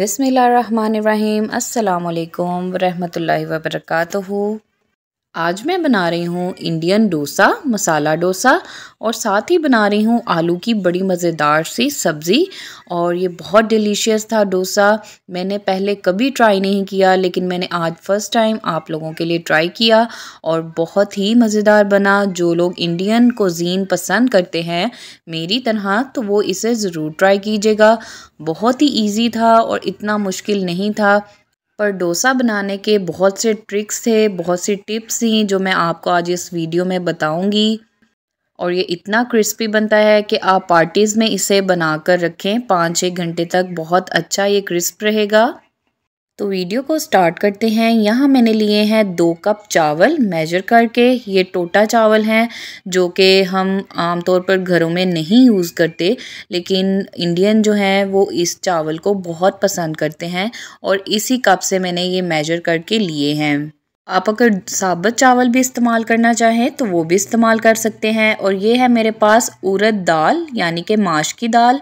बिसमीम् अल्लाम वरहमल वर्का आज मैं बना रही हूँ इंडियन डोसा मसाला डोसा और साथ ही बना रही हूँ आलू की बड़ी मज़ेदार सी सब्ज़ी और ये बहुत डिलीशियस था डोसा मैंने पहले कभी ट्राई नहीं किया लेकिन मैंने आज फ़र्स्ट टाइम आप लोगों के लिए ट्राई किया और बहुत ही मज़ेदार बना जो लोग इंडियन कोजीन पसंद करते हैं मेरी तरह तो वो इसे ज़रूर ट्राई कीजिएगा बहुत ही ईजी था और इतना मुश्किल नहीं था पर डोसा बनाने के बहुत से ट्रिक्स थे बहुत सी टिप्स थी जो मैं आपको आज इस वीडियो में बताऊंगी और ये इतना क्रिस्पी बनता है कि आप पार्टीज़ में इसे बनाकर रखें पाँच छः घंटे तक बहुत अच्छा ये क्रिस्प रहेगा तो वीडियो को स्टार्ट करते हैं यहाँ मैंने लिए हैं दो कप चावल मेजर करके ये टोटा चावल हैं जो कि हम आमतौर पर घरों में नहीं यूज़ करते लेकिन इंडियन जो हैं वो इस चावल को बहुत पसंद करते हैं और इसी कप से मैंने ये मेजर करके लिए हैं आप अगर साबत चावल भी इस्तेमाल करना चाहें तो वो भी इस्तेमाल कर सकते हैं और ये है मेरे पास उरद दाल यानी कि माश की दाल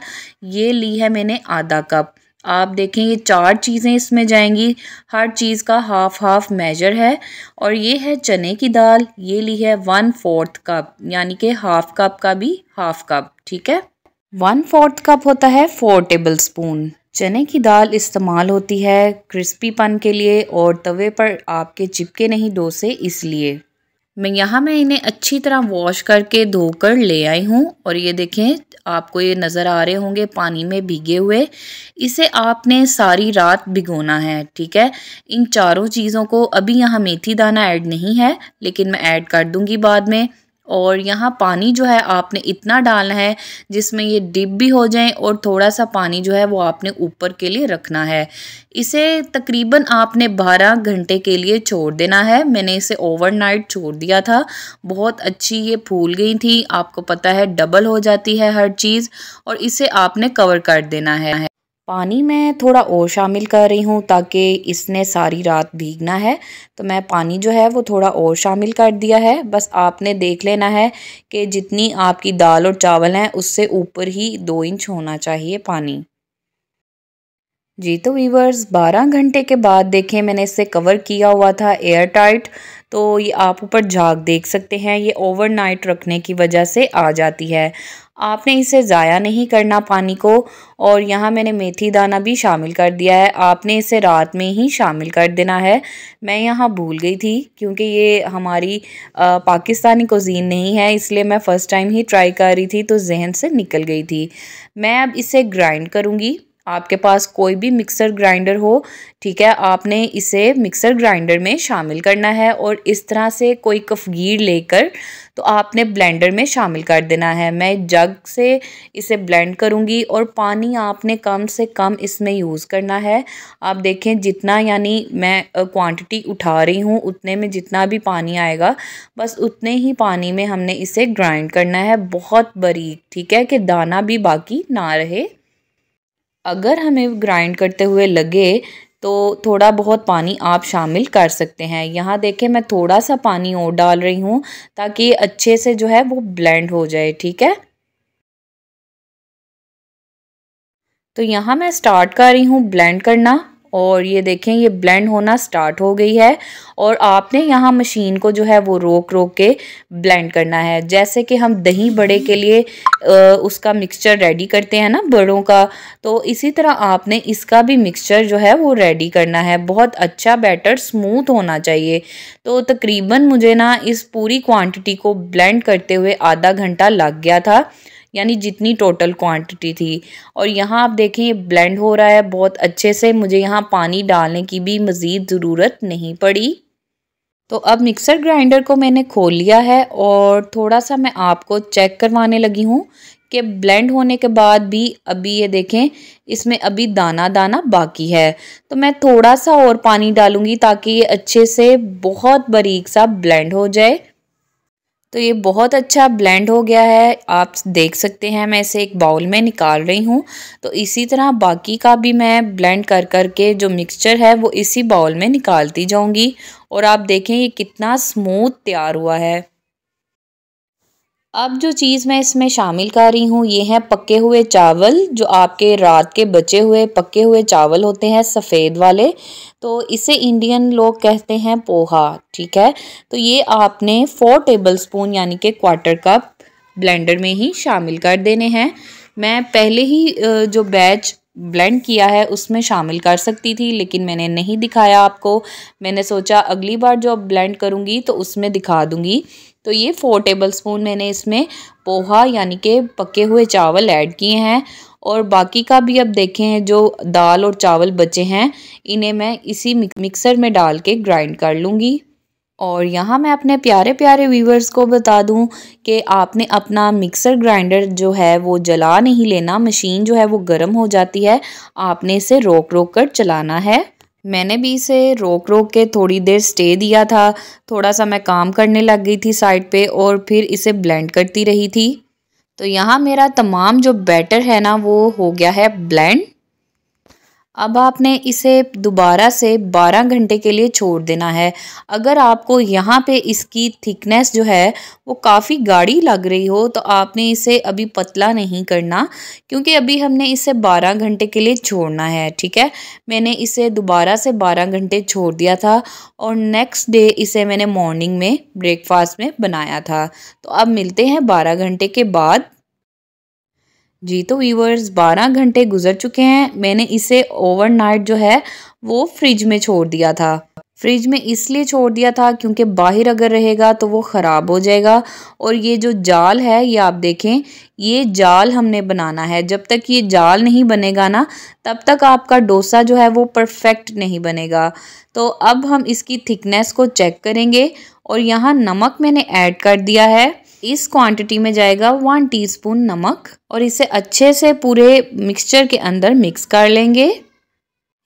ये ली है मैंने आधा कप आप देखें ये चार चीज़ें इसमें जाएंगी हर चीज़ का हाफ हाफ मेजर है और ये है चने की दाल ये ली है वन फोर्थ कप यानी कि हाफ कप का भी हाफ कप ठीक है वन फोर्थ कप होता है फोर टेबल स्पून चने की दाल इस्तेमाल होती है क्रिस्पीपन के लिए और तवे पर आपके चिपके नहीं डोसे इसलिए मैं यहाँ मैं इन्हें अच्छी तरह वॉश करके धोकर ले आई हूँ और ये देखें आपको ये नज़र आ रहे होंगे पानी में भीगे हुए इसे आपने सारी रात भिगोना है ठीक है इन चारों चीज़ों को अभी यहाँ मेथी दाना ऐड नहीं है लेकिन मैं ऐड कर दूँगी बाद में और यहाँ पानी जो है आपने इतना डालना है जिसमें ये डिप भी हो जाए और थोड़ा सा पानी जो है वो आपने ऊपर के लिए रखना है इसे तकरीबन आपने 12 घंटे के लिए छोड़ देना है मैंने इसे ओवरनाइट छोड़ दिया था बहुत अच्छी ये फूल गई थी आपको पता है डबल हो जाती है हर चीज़ और इसे आपने कवर कर देना है पानी मैं थोड़ा और शामिल कर रही हूँ ताकि इसने सारी रात भीगना है तो मैं पानी जो है वो थोड़ा और शामिल कर दिया है बस आपने देख लेना है कि जितनी आपकी दाल और चावल हैं उससे ऊपर ही दो इंच होना चाहिए पानी जी तो वीवर्स 12 घंटे के बाद देखें मैंने इसे कवर किया हुआ था एयर टाइट तो ये आप ऊपर झाग देख सकते हैं ये ओवरनाइट रखने की वजह से आ जाती है आपने इसे ज़ाया नहीं करना पानी को और यहाँ मैंने मेथी दाना भी शामिल कर दिया है आपने इसे रात में ही शामिल कर देना है मैं यहाँ भूल गई थी क्योंकि ये हमारी आ, पाकिस्तानी कोजीन नहीं है इसलिए मैं फ़र्स्ट टाइम ही ट्राई कर रही थी तो जहन से निकल गई थी मैं अब इसे ग्राइंड करूँगी आपके पास कोई भी मिक्सर ग्राइंडर हो ठीक है आपने इसे मिक्सर ग्राइंडर में शामिल करना है और इस तरह से कोई कफगीर लेकर तो आपने ब्लेंडर में शामिल कर देना है मैं जग से इसे ब्लेंड करूँगी और पानी आपने कम से कम इसमें यूज़ करना है आप देखें जितना यानी मैं क्वांटिटी उठा रही हूँ उतने में जितना भी पानी आएगा बस उतने ही पानी में हमने इसे ग्राइंड करना है बहुत बारीक ठीक है कि दाना भी बाकी ना रहे अगर हमें ग्राइंड करते हुए लगे तो थोड़ा बहुत पानी आप शामिल कर सकते हैं यहाँ देखें मैं थोड़ा सा पानी और डाल रही हूँ ताकि अच्छे से जो है वो ब्लेंड हो जाए ठीक है तो यहाँ मैं स्टार्ट कर रही हूँ ब्लेंड करना और ये देखें ये ब्लेंड होना स्टार्ट हो गई है और आपने यहाँ मशीन को जो है वो रोक रोक के ब्लेंड करना है जैसे कि हम दही बड़े के लिए उसका मिक्सचर रेडी करते हैं ना बड़ों का तो इसी तरह आपने इसका भी मिक्सचर जो है वो रेडी करना है बहुत अच्छा बैटर स्मूथ होना चाहिए तो तकरीबन मुझे ना इस पूरी क्वांटिटी को ब्लेंड करते हुए आधा घंटा लग गया था यानी जितनी टोटल क्वांटिटी थी और यहाँ आप देखें ये ब्लेंड हो रहा है बहुत अच्छे से मुझे यहाँ पानी डालने की भी मज़ीद ज़रूरत नहीं पड़ी तो अब मिक्सर ग्राइंडर को मैंने खोल लिया है और थोड़ा सा मैं आपको चेक करवाने लगी हूँ कि ब्लेंड होने के बाद भी अभी ये देखें इसमें अभी दाना दाना बाकी है तो मैं थोड़ा सा और पानी डालूँगी ताकि ये अच्छे से बहुत बारीक सा ब्लेंड हो जाए तो ये बहुत अच्छा ब्लेंड हो गया है आप देख सकते हैं मैं इसे एक बाउल में निकाल रही हूँ तो इसी तरह बाकी का भी मैं ब्लेंड कर कर के जो मिक्सचर है वो इसी बाउल में निकालती जाऊँगी और आप देखें ये कितना स्मूथ तैयार हुआ है अब जो चीज़ मैं इसमें शामिल कर रही हूँ ये हैं पके हुए चावल जो आपके रात के बचे हुए पके हुए चावल होते हैं सफ़ेद वाले तो इसे इंडियन लोग कहते हैं पोहा ठीक है तो ये आपने फ़ोर टेबल स्पून यानी कि क्वार्टर कप ब्लेंडर में ही शामिल कर देने हैं मैं पहले ही जो बैच ब्लेंड किया है उसमें शामिल कर सकती थी लेकिन मैंने नहीं दिखाया आपको मैंने सोचा अगली बार जो ब्लेंड करूँगी तो उसमें दिखा दूँगी तो ये फ़ोर टेबल स्पून मैंने इसमें पोहा यानी कि पके हुए चावल ऐड किए हैं और बाकी का भी अब देखें जो दाल और चावल बचे हैं इन्हें मैं इसी मिक्सर में डाल के ग्राइंड कर लूँगी और यहाँ मैं अपने प्यारे प्यारे व्यूवर्स को बता दूँ कि आपने अपना मिक्सर ग्राइंडर जो है वो जला नहीं लेना मशीन जो है वो गर्म हो जाती है आपने इसे रोक रोक कर चलाना है मैंने भी इसे रोक रोक के थोड़ी देर स्टे दिया था थोड़ा सा मैं काम करने लग गई थी साइड पे और फिर इसे ब्लेंड करती रही थी तो यहाँ मेरा तमाम जो बैटर है ना वो हो गया है ब्लेंड अब आपने इसे दोबारा से 12 घंटे के लिए छोड़ देना है अगर आपको यहाँ पे इसकी थिकनेस जो है वो काफ़ी गाढ़ी लग रही हो तो आपने इसे अभी पतला नहीं करना क्योंकि अभी हमने इसे 12 घंटे के लिए छोड़ना है ठीक है मैंने इसे दोबारा से 12 घंटे छोड़ दिया था और नेक्स्ट डे इसे मैंने मॉर्निंग में ब्रेकफास्ट में बनाया था तो अब मिलते हैं बारह घंटे के बाद जी तो वीवर्स 12 घंटे गुजर चुके हैं मैंने इसे ओवरनाइट जो है वो फ्रिज में छोड़ दिया था फ्रिज में इसलिए छोड़ दिया था क्योंकि बाहर अगर रहेगा तो वो ख़राब हो जाएगा और ये जो जाल है ये आप देखें ये जाल हमने बनाना है जब तक ये जाल नहीं बनेगा ना तब तक आपका डोसा जो है वो परफेक्ट नहीं बनेगा तो अब हम इसकी थिकनेस को चेक करेंगे और यहाँ नमक मैंने ऐड कर दिया है इस क्वांटिटी में जाएगा वन टीस्पून नमक और इसे अच्छे से पूरे मिक्सचर के अंदर मिक्स कर लेंगे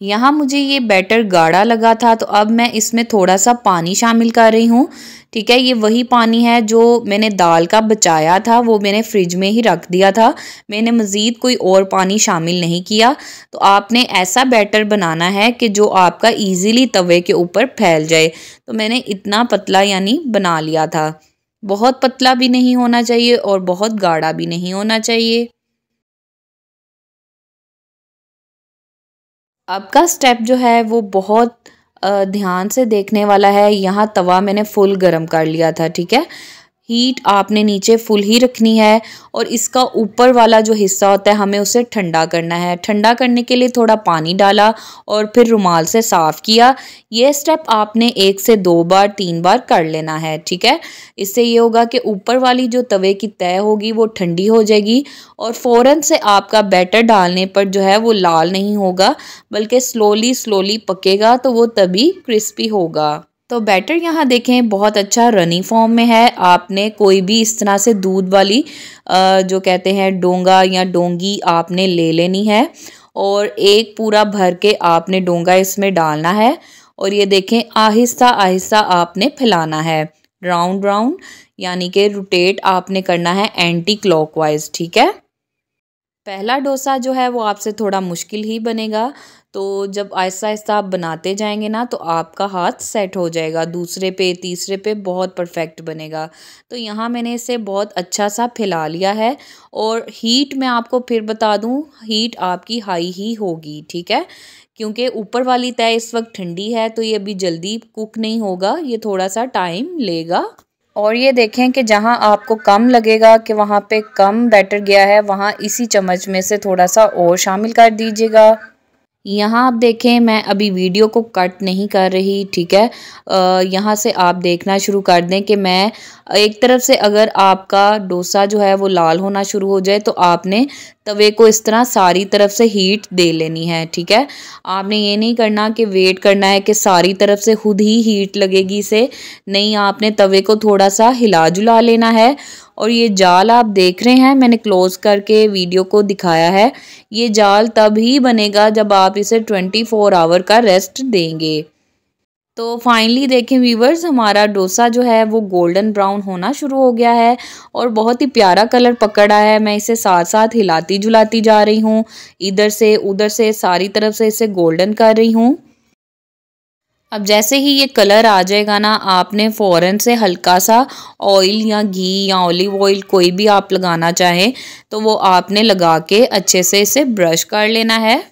यहाँ मुझे ये बैटर गाढ़ा लगा था तो अब मैं इसमें थोड़ा सा पानी शामिल कर रही हूँ ठीक है ये वही पानी है जो मैंने दाल का बचाया था वो मैंने फ्रिज में ही रख दिया था मैंने मज़ीद कोई और पानी शामिल नहीं किया तो आपने ऐसा बैटर बनाना है कि जो आपका इजीली तवे के ऊपर फैल जाए तो मैंने इतना पतला यानी बना लिया था बहुत पतला भी नहीं होना चाहिए और बहुत गाढ़ा भी नहीं होना चाहिए आपका स्टेप जो है वो बहुत ध्यान से देखने वाला है यहाँ तवा मैंने फुल गरम कर लिया था ठीक है हीट आपने नीचे फुल ही रखनी है और इसका ऊपर वाला जो हिस्सा होता है हमें उसे ठंडा करना है ठंडा करने के लिए थोड़ा पानी डाला और फिर रुमाल से साफ़ किया ये स्टेप आपने एक से दो बार तीन बार कर लेना है ठीक है इससे ये होगा कि ऊपर वाली जो तवे की तय होगी वो ठंडी हो जाएगी और फ़ौर से आपका बैटर डालने पर जो है वो लाल नहीं होगा बल्कि स्लोली स्लोली पकेगा तो वो तभी क्रिस्पी होगा तो बैटर यहाँ देखें बहुत अच्छा रनी फॉर्म में है आपने कोई भी इस तरह से दूध वाली जो कहते हैं डोंगा या डोंगी आपने ले लेनी है और एक पूरा भर के आपने डोंगा इसमें डालना है और ये देखें आहिस्ता आहिस्ता आपने फैलाना है राउंड राउंड यानी कि रोटेट आपने करना है एंटी क्लॉकवाइज ठीक है पहला डोसा जो है वो आपसे थोड़ा मुश्किल ही बनेगा तो जब ऐसा आहिस्ता आप बनाते जाएंगे ना तो आपका हाथ सेट हो जाएगा दूसरे पे तीसरे पे बहुत परफेक्ट बनेगा तो यहाँ मैंने इसे बहुत अच्छा सा फैला लिया है और हीट मैं आपको फिर बता दूँ हीट आपकी हाई ही होगी ठीक है क्योंकि ऊपर वाली तय इस वक्त ठंडी है तो ये अभी जल्दी कुक नहीं होगा ये थोड़ा सा टाइम लेगा और ये देखें कि जहाँ आपको कम लगेगा कि वहाँ पे कम बैटर गया है वहाँ इसी चम्मच में से थोड़ा सा और शामिल कर दीजिएगा यहाँ आप देखें मैं अभी वीडियो को कट नहीं कर रही ठीक है यहाँ से आप देखना शुरू कर दें कि मैं एक तरफ से अगर आपका डोसा जो है वो लाल होना शुरू हो जाए तो आपने तवे को इस तरह सारी तरफ से हीट दे लेनी है ठीक है आपने ये नहीं करना कि वेट करना है कि सारी तरफ से खुद ही हीट लगेगी इसे नहीं आपने तवे को थोड़ा सा हिला जुला लेना है और ये जाल आप देख रहे हैं मैंने क्लोज़ करके वीडियो को दिखाया है ये जाल तब ही बनेगा जब आप इसे 24 आवर का रेस्ट देंगे तो फाइनली देखें वीवर्स हमारा डोसा जो है वो गोल्डन ब्राउन होना शुरू हो गया है और बहुत ही प्यारा कलर पकड़ा है मैं इसे साथ साथ हिलाती जुलाती जा रही हूँ इधर से उधर से सारी तरफ से इसे गोल्डन कर रही हूँ अब जैसे ही ये कलर आ जाएगा ना आपने फ़ौरन से हल्का सा ऑयल या घी या ऑलिव ऑयल कोई भी आप लगाना चाहें तो वो आपने लगा के अच्छे से इसे ब्रश कर लेना है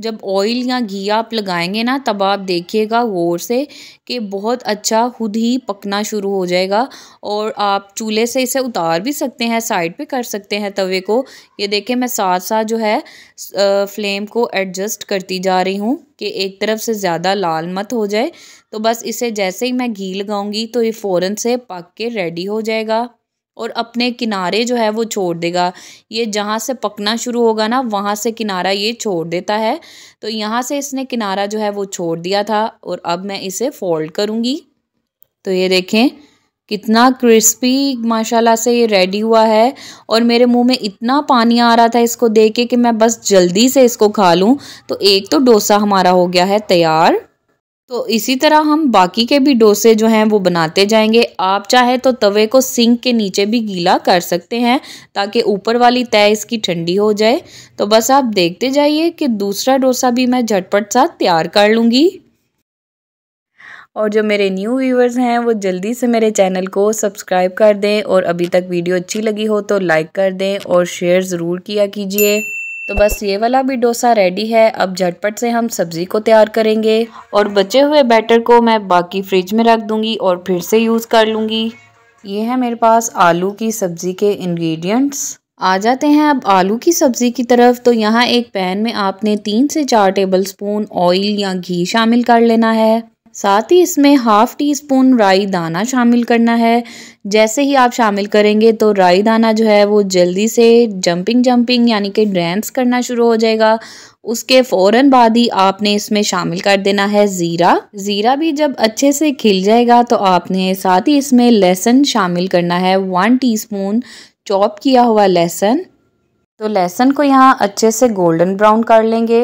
जब ऑयल या घी आप लगाएंगे ना तब आप देखिएगा गौर से कि बहुत अच्छा खुद ही पकना शुरू हो जाएगा और आप चूल्हे से इसे उतार भी सकते हैं साइड पे कर सकते हैं तवे को ये देखें मैं साथ साथ जो है फ्लेम को एडजस्ट करती जा रही हूँ कि एक तरफ से ज़्यादा लाल मत हो जाए तो बस इसे जैसे ही मैं घी लगाऊंगी तो ये फ़ौरन से पक के रेडी हो जाएगा और अपने किनारे जो है वो छोड़ देगा ये जहाँ से पकना शुरू होगा ना वहाँ से किनारा ये छोड़ देता है तो यहाँ से इसने किनारा जो है वो छोड़ दिया था और अब मैं इसे फोल्ड करूँगी तो ये देखें कितना क्रिस्पी माशाल्लाह से ये रेडी हुआ है और मेरे मुंह में इतना पानी आ रहा था इसको देख के कि मैं बस जल्दी से इसको खा लूँ तो एक तो डोसा हमारा हो गया है तैयार तो इसी तरह हम बाकी के भी डोसे जो हैं वो बनाते जाएंगे आप चाहे तो तवे को सिंक के नीचे भी गीला कर सकते हैं ताकि ऊपर वाली तय इसकी ठंडी हो जाए तो बस आप देखते जाइए कि दूसरा डोसा भी मैं झटपट सा तैयार कर लूँगी और जो मेरे न्यू व्यूवर्स हैं वो जल्दी से मेरे चैनल को सब्सक्राइब कर दें और अभी तक वीडियो अच्छी लगी हो तो लाइक कर दें और शेयर ज़रूर किया कीजिए तो बस ये वाला भी डोसा रेडी है अब झटपट से हम सब्ज़ी को तैयार करेंगे और बचे हुए बैटर को मैं बाकी फ्रिज में रख दूंगी और फिर से यूज़ कर लूँगी ये है मेरे पास आलू की सब्ज़ी के इंग्रेडिएंट्स आ जाते हैं अब आलू की सब्ज़ी की तरफ तो यहाँ एक पैन में आपने तीन से चार स्पून ऑयल या घी शामिल कर लेना है साथ ही इसमें हाफ़ टी स्पून राई दाना शामिल करना है जैसे ही आप शामिल करेंगे तो राई दाना जो है वो जल्दी से जंपिंग जंपिंग यानी कि ड्रैंस करना शुरू हो जाएगा उसके फ़ौर बाद ही आपने इसमें शामिल कर देना है ज़ीरा ज़ीरा भी जब अच्छे से खिल जाएगा तो आपने साथ ही इसमें लहसुन शामिल करना है वन स्पून चॉप किया हुआ लहसुन तो लहसुन को यहाँ अच्छे से गोल्डन ब्राउन कर लेंगे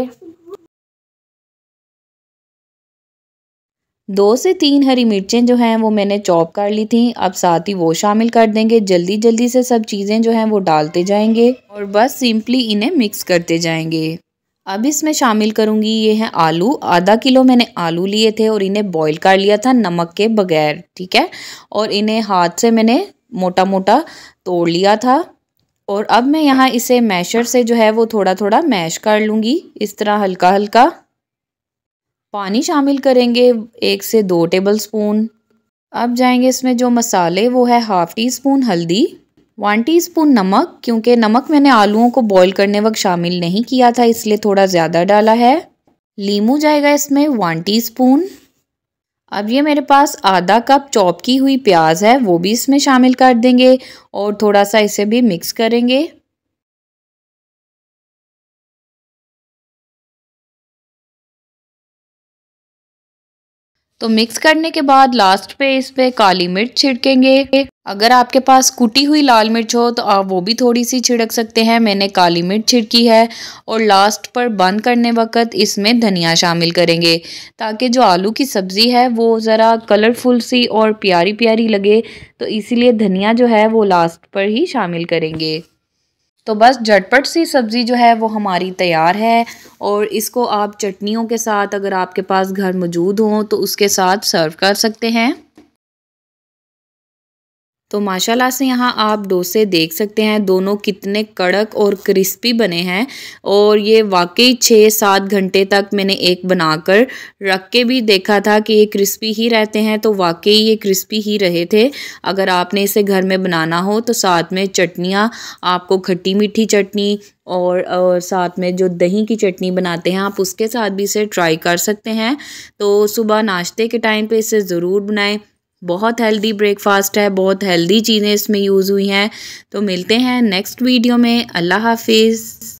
दो से तीन हरी मिर्चें जो हैं वो मैंने चॉप कर ली थी अब साथ ही वो शामिल कर देंगे जल्दी जल्दी से सब चीज़ें जो हैं वो डालते जाएंगे और बस सिंपली इन्हें मिक्स करते जाएंगे अब इसमें शामिल करूंगी ये हैं आलू आधा किलो मैंने आलू लिए थे और इन्हें बॉईल कर लिया था नमक के बगैर ठीक है और इन्हें हाथ से मैंने मोटा मोटा तोड़ लिया था और अब मैं यहाँ इसे मैशर से जो है वो थोड़ा थोड़ा मैश कर लूँगी इस तरह हल्का हल्का पानी शामिल करेंगे एक से दो टेबल स्पून अब जाएंगे इसमें जो मसाले वो है हाफ़ टी स्पून हल्दी वन टी स्पून नमक क्योंकि नमक मैंने आलूओं को बॉईल करने वक्त शामिल नहीं किया था इसलिए थोड़ा ज़्यादा डाला है लीमू जाएगा इसमें वन टी स्पून अब ये मेरे पास आधा कप चॉप की हुई प्याज है वो भी इसमें शामिल कर देंगे और थोड़ा सा इसे भी मिक्स करेंगे तो मिक्स करने के बाद लास्ट पे इस पे काली मिर्च छिड़केंगे अगर आपके पास कुटी हुई लाल मिर्च हो तो आप वो भी थोड़ी सी छिड़क सकते हैं मैंने काली मिर्च छिड़की है और लास्ट पर बंद करने वक्त इसमें धनिया शामिल करेंगे ताकि जो आलू की सब्ज़ी है वो ज़रा कलरफुल सी और प्यारी प्यारी लगे तो इसीलिए धनिया जो है वो लास्ट पर ही शामिल करेंगे तो बस झटपट सी सब्ज़ी जो है वो हमारी तैयार है और इसको आप चटनियों के साथ अगर आपके पास घर मौजूद हों तो उसके साथ सर्व कर सकते हैं तो माशाल्लाह से यहाँ आप डोसे देख सकते हैं दोनों कितने कड़क और क्रिस्पी बने हैं और ये वाकई छः सात घंटे तक मैंने एक बनाकर रख के भी देखा था कि ये क्रिस्पी ही रहते हैं तो वाकई ये क्रिस्पी ही रहे थे अगर आपने इसे घर में बनाना हो तो साथ में चटनियाँ आपको खट्टी मीठी चटनी और, और साथ में जो दही की चटनी बनाते हैं आप उसके साथ भी इसे ट्राई कर सकते हैं तो सुबह नाश्ते के टाइम पर इसे ज़रूर बनाएँ बहुत हेल्दी ब्रेकफास्ट है बहुत हेल्दी चीज़ें इसमें यूज़ हुई हैं तो मिलते हैं नेक्स्ट वीडियो में अल्लाह हाफिज़